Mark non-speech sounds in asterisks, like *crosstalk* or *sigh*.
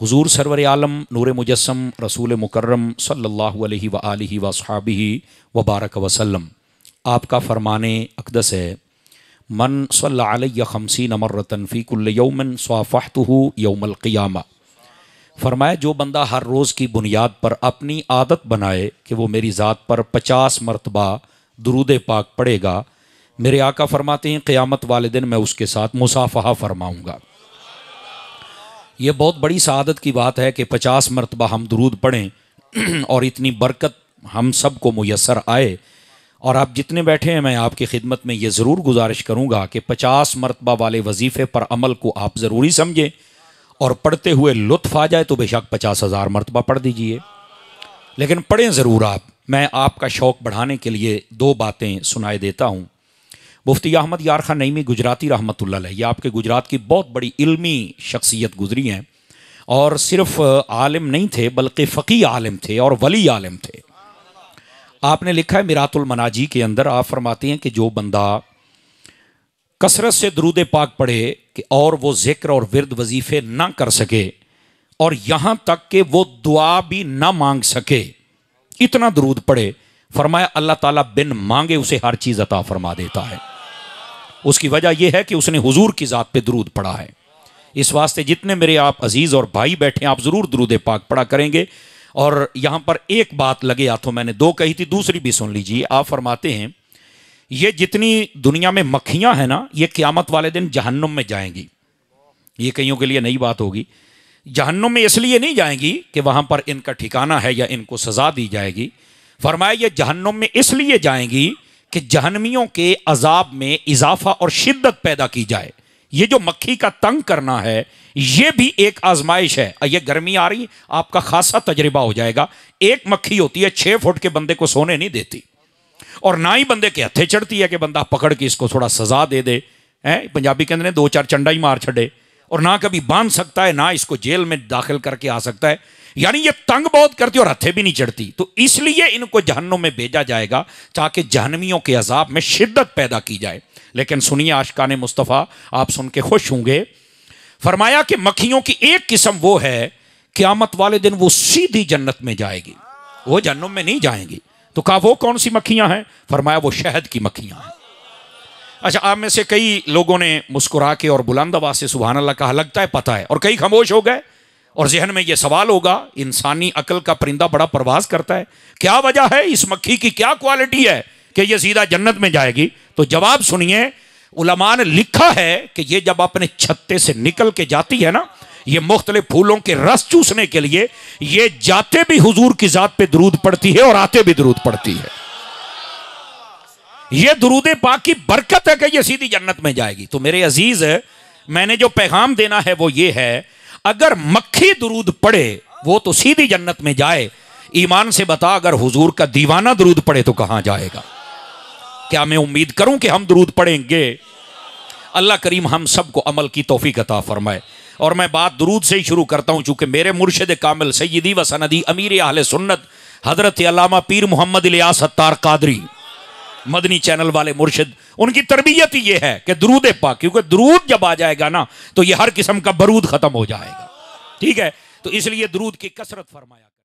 हुजूर सरवर आलम नूर मुजस्म रसूल मुकर्रम सल्लल्लाहु अलैहि व आलिहि व व बारक आपका फरमान अकदस है मन सल्ला खमसी नमर रतनफ़ीकुल यौमन स्वाफ़ातु क़ियामा फरमाया जो बंदा हर रोज़ की बुनियाद पर अपनी आदत बनाए कि वो मेरी ज़ात पर पचास मरतबा दरूद पाक पड़ेगा मेरे आका फरमाते हैं क़्यामत वाले दिन मैं उसके साथ मुसाफहा फरमाऊँगा ये बहुत बड़ी शहादत की बात है कि पचास मरतबा हम दरूद पढ़ें *clears throat* और इतनी बरकत हम सब को मैसर आए और आप जितने बैठे हैं मैं आपकी खिदमत में ये ज़रूर गुजारिश करूँगा कि पचास मरतबा वाले वजीफ़े पर अमल को आप ज़रूरी समझें और पढ़ते हुए लुत्फ आ जाए तो बेशक पचास हज़ार मरतबा पढ़ दीजिए लेकिन पढ़ें ज़रूर आप मैं आपका शौक़ बढ़ाने के लिए दो बातें सुनाई देता हूँ मुफ्ती अहमद यार खान नईमी गुजराती रहमत ये आपके गुजरात की बहुत बड़ी इल्मी शख्सियत गुजरी हैं और सिर्फ आलिम नहीं थे बल्कि फ़की आलिम थे और वली आलिम थे आपने लिखा है मिरातुलमनाजी के अंदर आप फरमाती हैं कि जो बंदा कसरत से दरूद पाक पढ़े कि और वो जिक्र और विरद वजीफ़े ना कर सके और यहाँ तक कि वो दुआ भी ना मांग सके इतना दरूद पढ़े फरमाया अल्लाह ताला बिन मांगे उसे हर चीज़ अता फरमा देता है उसकी वजह यह है कि उसने हुजूर की ज़ात पे दरूद पढ़ा है इस वास्ते जितने मेरे आप अजीज़ और भाई बैठे हैं आप ज़रूर दरूद पाक पढ़ा करेंगे और यहाँ पर एक बात लगे हाथों मैंने दो कही थी दूसरी भी सुन लीजिए आप फरमाते हैं ये जितनी दुनिया में मक्खियाँ हैं ना ये क़्यामत वाले दिन जहन्नुम में जाएंगी ये कईयों के लिए नई बात होगी जहन्नुम में इसलिए नहीं जाएंगी कि वहाँ पर इनका ठिकाना है या इनको सज़ा दी जाएगी फरमाए ये जहन्नुम में इसलिए जाएंगी कि जहनमियों के अजाब में इजाफा और शिद्दत पैदा की जाए ये जो मक्खी का तंग करना है ये भी एक आजमाइश है ये गर्मी आ रही आपका खासा तजर्बा हो जाएगा एक मक्खी होती है छः फुट के बंदे को सोने नहीं देती और ना ही बंदे के हथे चढ़ती है कि बंदा पकड़ के इसको थोड़ा सजा दे दे है पंजाबी कहते अंदर दो चार चंडा ही मार छड़े और ना कभी बांध सकता है ना इसको जेल में दाखिल करके आ सकता है यानी ये तंग बहुत करती और हथे भी नहीं चढ़ती तो इसलिए इनको जहनों में भेजा जाएगा ताकि जहनवियों के अजाब में शिद्दत पैदा की जाए लेकिन सुनिए आशकान मुस्तफ़ा आप सुन के खुश होंगे फरमाया कि मक्खियों की एक किस्म वो है क्यामत वाले दिन वो सीधी जन्नत में जाएगी वो जहन्नुम में नहीं जाएंगी तो कहा वो कौन सी मक्खियां हैं फरमाया वो शहद की मक्खियां हैं अच्छा आप में से कई लोगों ने मुस्कुरा के और बुलंद आवाज से सुबहान अल्लाह कहा लगता है पता है और कई खामोश हो गए और जहन में यह सवाल होगा इंसानी अकल का परिंदा बड़ा प्रवास करता है क्या वजह है इस मक्खी की क्या क्वालिटी है कि यह सीधा जन्नत में जाएगी तो जवाब सुनिए उलमा ने लिखा है कि ये जब अपने छत्ते से निकल के जाती है ना ये मुख्तलिफ फूलों के रस चूसने के लिए ये जाते भी हुजूर की ज़ात पे दरूद पड़ती है और आते भी दरूद पड़ती है ये दरूद पाक की बरकत है कि ये सीधी जन्नत में जाएगी तो मेरे अजीज मैंने जो पैगाम देना है वो ये है अगर मक्खी दरूद पढ़े वो तो सीधी जन्नत में जाए ईमान से बता अगर हुजूर का दीवाना दरूद पढ़े तो कहां जाएगा क्या मैं उम्मीद करूं कि हम दरूद पढ़ेंगे अल्लाह करीम हम सबको अमल की तोहफी कता फरमाए और मैं बात दरूद से ही शुरू करता हूं चूंकि मेरे मुर्शद कामिल सैदी व सनदी अमीर आल सुन्नत हज़रत पीर मोहम्मद इलियास सत्तार कादरी मदनी चैनल वाले मुर्शिद उनकी तरबियत ये है कि दरूद पाक क्योंकि दरूद जब आ जाएगा ना तो ये हर किस्म का बरूद ख़त्म हो जाएगा ठीक है तो इसलिए दरूद की कसरत फरमाया